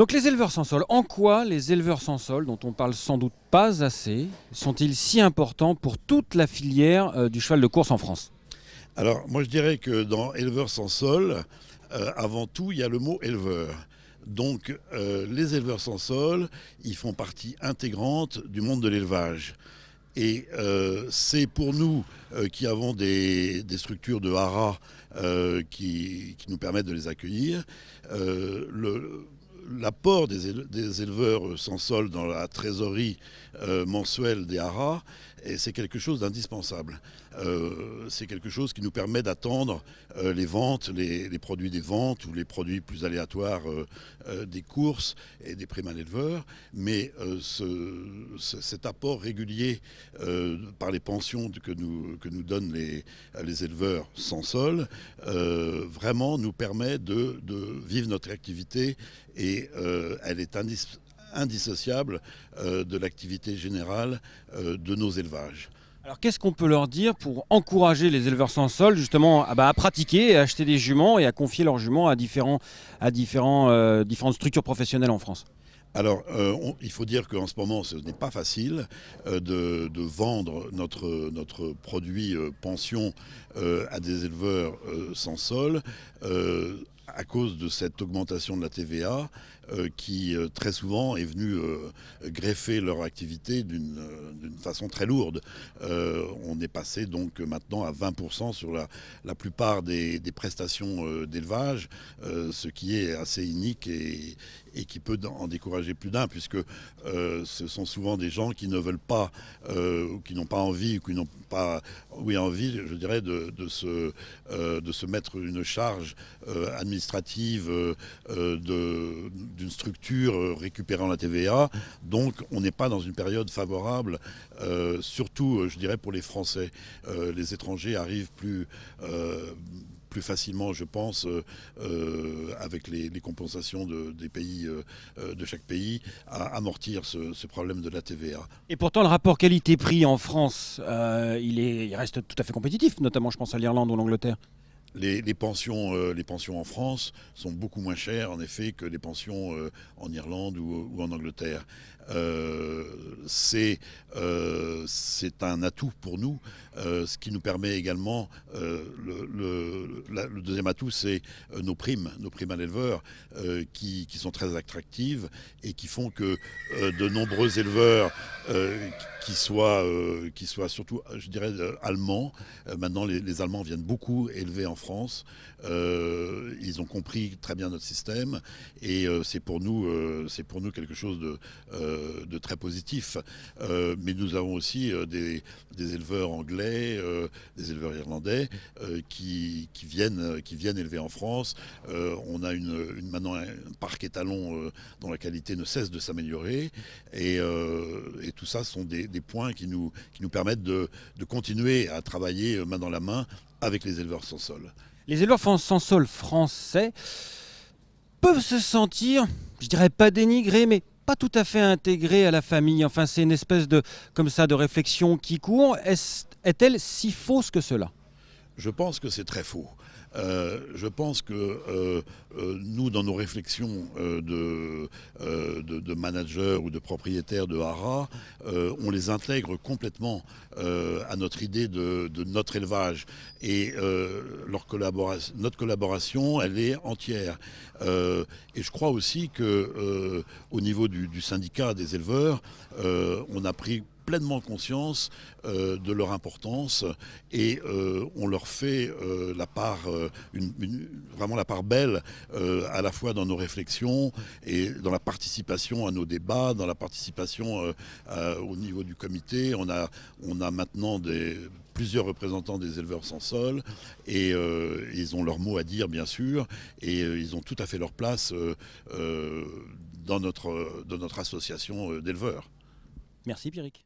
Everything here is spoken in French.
Donc les éleveurs sans sol, en quoi les éleveurs sans sol, dont on parle sans doute pas assez, sont-ils si importants pour toute la filière euh, du cheval de course en France Alors moi je dirais que dans éleveurs sans sol, euh, avant tout il y a le mot éleveur. Donc euh, les éleveurs sans sol, ils font partie intégrante du monde de l'élevage. Et c'est pour nous qui avons des, structures de haras qui, qui, nous permettent de les accueillir. Le l'apport des, éleveurs sans sol dans la trésorerie euh, mensuelle des haras et c'est quelque chose d'indispensable. Euh, c'est quelque chose qui nous permet d'attendre euh, les ventes, les, produits des ventes ou les produits plus aléatoires euh, des courses et des primes à l'éleveur. Mais cet apport régulier par les pensions que nous, que nous donnent les, les éleveurs sans sol, vraiment nous permet de, de vivre notre activité et elle est indispensable indissociable euh, de l'activité générale euh, de nos élevages. Alors qu'est-ce qu'on peut leur dire pour encourager les éleveurs sans sol justement ah bah, à, pratiquer, à acheter des juments et à confier leurs juments à, à euh, différentes structures professionnelles en France alors, euh, il faut dire qu'en ce moment, ce n'est pas facile euh, de, vendre notre, notre produit euh, pension à des éleveurs sans sol à cause de cette augmentation de la TVA qui très souvent est venue greffer leur activité d'une d'une façon très lourde. Euh, on est passé donc maintenant à 20% sur la, plupart des, prestations euh, d'élevage, euh, ce qui est assez unique et, qui peut en décourager plus d'un, puisque ce sont souvent des gens qui ne veulent pas, ou qui n'ont pas envie, ou qui n'ont pas, oui, envie, je dirais, de, de se, de se mettre une charge administrative d'une structure récupérant la TVA. Donc on n'est pas dans une période favorable euh, surtout, euh, je dirais, pour les Français. Euh, les étrangers arrivent plus, plus facilement, je pense, avec les, compensations de, des pays, de chaque pays, à amortir ce, problème de la TVA. Et pourtant, le rapport qualité-prix en France, il, est, il reste tout à fait compétitif, notamment, je pense, à l'Irlande ou l'Angleterre les, pensions, euh, les pensions en France sont beaucoup moins chères, en effet, que les pensions euh, en Irlande ou, en Angleterre. Euh, c'est un atout pour nous. ce qui nous permet également, le, deuxième atout, c'est nos primes, nos primes à l'éleveur, qui, sont très attractives et qui font que de nombreux éleveurs, qui soient, qui soient surtout, je dirais, allemands, maintenant les, les Allemands viennent beaucoup élever en France. Euh, ils ont compris très bien notre système et euh, c'est pour nous, euh, c'est pour nous quelque chose de, très positif. mais nous avons aussi des, éleveurs anglais, des éleveurs irlandais qui, viennent, qui viennent élever en France. on a une, maintenant un parc étalon dont la qualité ne cesse de s'améliorer et, tout ça sont des, points qui nous, qui nous permettent de, de continuer à travailler main dans la main avec les éleveurs sans sol. Les éleveurs sans sol français peuvent se sentir, je dirais pas dénigrés, mais pas tout à fait intégrés à la famille. Enfin, c'est une espèce de, comme ça, de réflexion qui court. Est-elle si fausse que cela Je pense que c'est très faux. Euh, je pense que euh, euh, nous, dans nos réflexions de, de, managers ou de propriétaires de haras, on les intègre complètement à notre idée de, notre élevage. Et notre collaboration, elle est entière. et je crois aussi qu'au au niveau du syndicat des éleveurs, on a pris pleinement conscience euh, de leur importance et euh, on leur fait euh, la part, une, vraiment la part belle, à la fois dans nos réflexions et dans la participation à nos débats, dans la participation au niveau du comité. On a, on a maintenant plusieurs représentants des éleveurs sans sol et ils ont leur mot à dire bien sûr et ils ont tout à fait leur place dans, notre, dans notre association d'éleveurs. Merci Pierrick.